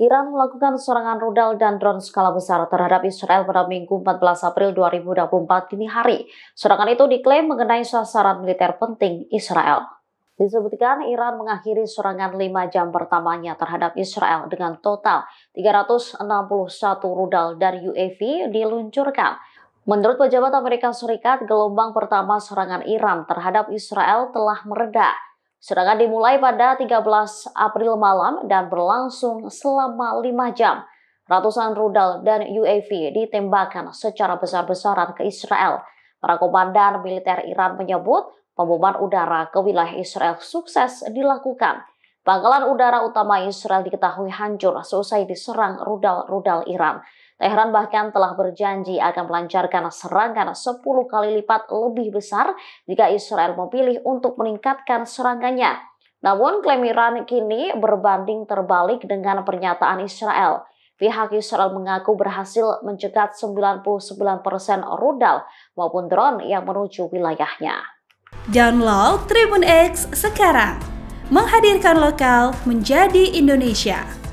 Iran melakukan serangan rudal dan drone skala besar terhadap Israel pada Minggu 14 April 2024 dini hari. Serangan itu diklaim mengenai sasaran militer penting Israel. Disebutkan Iran mengakhiri serangan 5 jam pertamanya terhadap Israel dengan total 361 rudal dan UAV diluncurkan. Menurut pejabat Amerika Serikat, gelombang pertama serangan Iran terhadap Israel telah mereda Sedangkan dimulai pada 13 April malam dan berlangsung selama lima jam. Ratusan rudal dan UAV ditembakkan secara besar-besaran ke Israel. Para komandan militer Iran menyebut pemboman udara ke wilayah Israel sukses dilakukan. Pangkalan udara utama Israel diketahui hancur seusai diserang rudal-rudal Iran. Tehran bahkan telah berjanji akan melancarkan serangan 10 kali lipat lebih besar jika Israel memilih untuk meningkatkan serangannya. Namun klaim Iran kini berbanding terbalik dengan pernyataan Israel. Pihak Israel mengaku berhasil mencegat 99% rudal maupun drone yang menuju wilayahnya. Download Tribun X sekarang. Menghadirkan lokal menjadi Indonesia.